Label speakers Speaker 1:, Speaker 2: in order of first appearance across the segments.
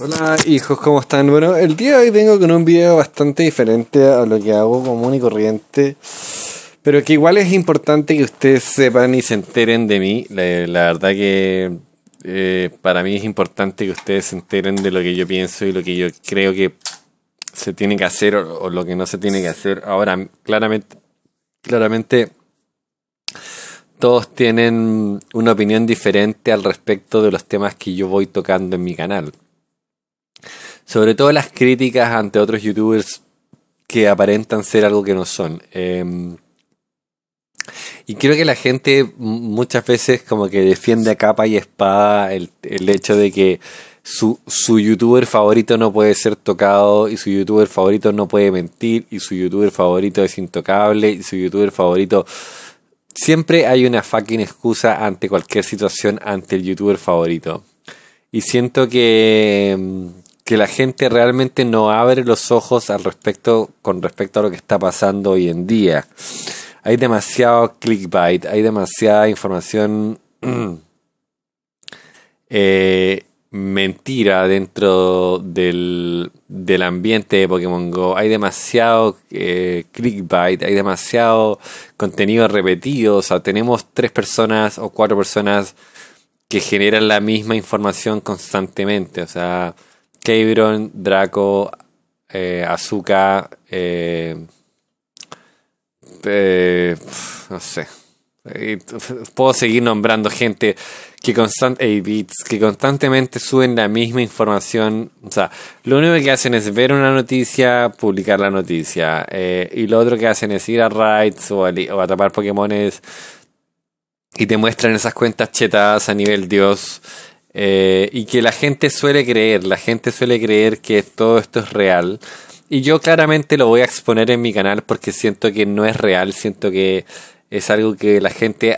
Speaker 1: Hola hijos, ¿cómo están? Bueno, el día de hoy vengo con un video bastante diferente a lo que hago común y corriente, pero que igual es importante que ustedes sepan y se enteren de mí. La, verdad que eh, para mí es importante que ustedes se enteren de lo que yo pienso y lo que yo creo que se tiene que hacer o, lo que no se tiene que hacer. Ahora, claramente, claramente todos tienen una opinión diferente al respecto de los temas que yo voy tocando en mi canal. Sobre todo las críticas ante otros youtubers que aparentan ser algo que no son. Em, y creo que la gente muchas veces como que defiende a capa y espada el, el hecho de que su, su, youtuber favorito no puede ser tocado y su youtuber favorito no puede mentir y su youtuber favorito es intocable y su youtuber favorito... Siempre hay una fucking excusa ante cualquier situación ante el youtuber favorito. Y siento que, em, que la gente realmente no abre los ojos al respecto con respecto a lo que está pasando hoy en día. Hay demasiado clickbait, hay demasiada información eh, mentira dentro del, ambiente de Pokémon Go. Hay demasiado eh, clickbait, hay demasiado contenido repetido. O sea, tenemos tres personas o cuatro personas que generan la misma información constantemente. O sea, Cabron, Draco, eh, Azuka, eh, eh, no sé. Puedo seguir nombrando gente que, constant que constantemente suben la misma información. O sea, lo único que hacen es ver una noticia, publicar la noticia. Eh, y lo otro que hacen es ir a raids o a, o a tapar Pokémones. Y te muestran esas cuentas chetadas a nivel Dios. Eh, y que la gente suele creer, la gente suele creer que todo esto es real. Y yo claramente lo voy a exponer en mi canal porque siento que no es real, siento que es algo que la gente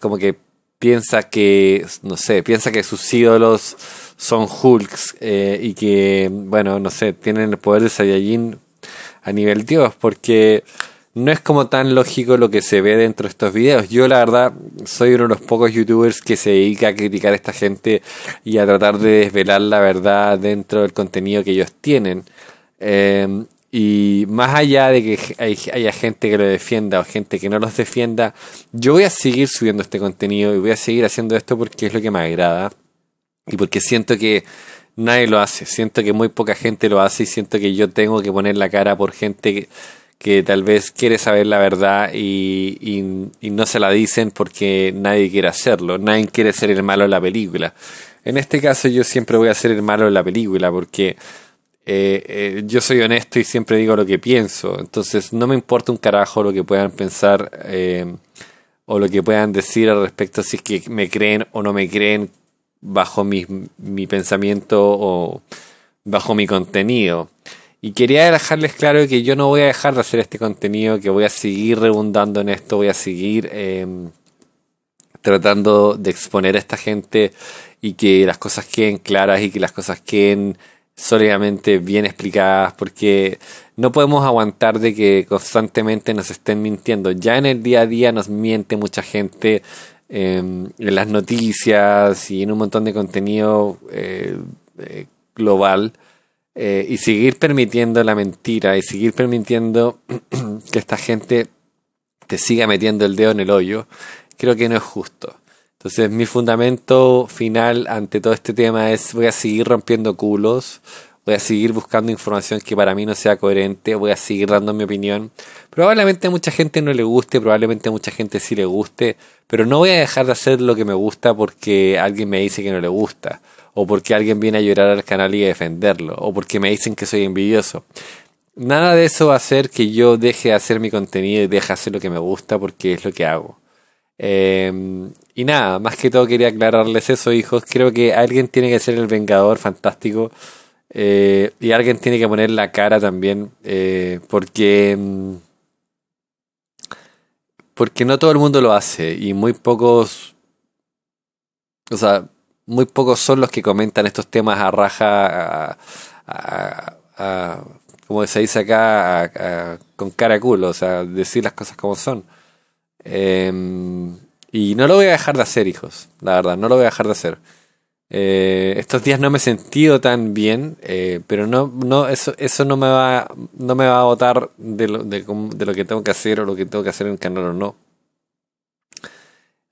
Speaker 1: como que piensa que, no sé, piensa que sus ídolos son Hulks eh, y que, bueno, no sé, tienen el poder de Saiyajin a nivel Dios porque no es como tan lógico lo que se ve dentro de estos videos. Yo la verdad soy uno de los pocos youtubers que se dedica a criticar a esta gente y a tratar de desvelar la verdad dentro del contenido que ellos tienen. Em, y más allá de que haya gente que lo defienda o gente que no los defienda, yo voy a seguir subiendo este contenido y voy a seguir haciendo esto porque es lo que me agrada y porque siento que nadie lo hace, siento que muy poca gente lo hace y siento que yo tengo que poner la cara por gente que, que tal vez quiere saber la verdad y, no se la dicen porque nadie quiere hacerlo, nadie quiere ser el malo de la película. En este caso yo siempre voy a ser el malo de la película porque eh, eh, yo soy honesto y siempre digo lo que pienso, entonces no me importa un carajo lo que puedan pensar eh, o lo que puedan decir al respecto si es que me creen o no me creen bajo mi pensamiento o bajo mi contenido. Y quería dejarles claro que yo no voy a dejar de hacer este contenido, que voy a seguir rebundando en esto, voy a seguir em, tratando de exponer a esta gente y que las cosas queden claras y que las cosas queden sólidamente bien explicadas, porque no podemos aguantar de que constantemente nos estén mintiendo. Ya en el día a día nos miente mucha gente em, en las noticias y en un montón de contenido eh, eh global eh, y seguir permitiendo la mentira y seguir permitiendo que esta gente te siga metiendo el dedo en el hoyo, creo que no es justo. Entonces mi fundamento final ante todo este tema es voy a seguir rompiendo culos, voy a seguir buscando información que para mí no sea coherente, voy a seguir dando mi opinión. Probablemente a mucha gente no le guste, probablemente a mucha gente sí le guste, pero no voy a dejar de hacer lo que me gusta porque alguien me dice que no le gusta o porque alguien viene a llorar al canal y a defenderlo, o porque me dicen que soy envidioso. Nada de eso va a hacer que yo deje de hacer mi contenido y deje de hacer lo que me gusta porque es lo que hago. Em, y nada, más que todo quería aclararles eso, hijos. Creo que alguien tiene que ser el vengador fantástico eh, y alguien tiene que poner la cara también eh, porque... Em, porque no todo el mundo lo hace y muy pocos... O sea, muy pocos son los que comentan estos temas a raja, como se dice acá, con cara culo, o sea, decir las cosas como son. Em, y no lo voy a dejar de hacer, hijos, la verdad, no lo voy a dejar de hacer. Eh, estos días no me he sentido tan bien, eh, pero no, no, eso, eso no me va, no me va a votar de lo, de, de lo que tengo que hacer o lo que tengo que hacer en el canal o no.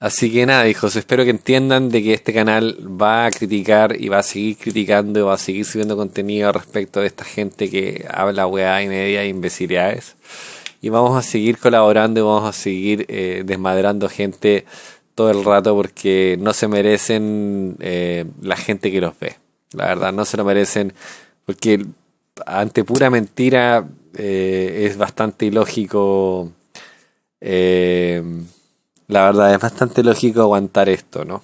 Speaker 1: Así que nada, hijos, espero que entiendan de que este canal va a criticar y va a seguir criticando, y va a seguir subiendo contenido respecto de esta gente que habla weá y media de imbecilidades. Y vamos a seguir colaborando y vamos a seguir eh, desmadrando gente todo el rato porque no se merecen eh, la gente que los ve. La verdad, no se lo merecen porque ante pura mentira eh, es bastante ilógico la verdad es bastante lógico aguantar esto, ¿no?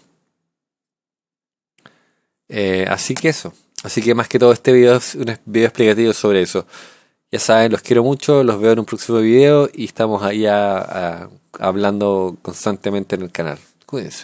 Speaker 1: Eh, así que eso. Así que más que todo este video es un video explicativo sobre eso. Ya saben, los quiero mucho, los veo en un próximo video y estamos ahí hablando constantemente en el canal. Cuídense.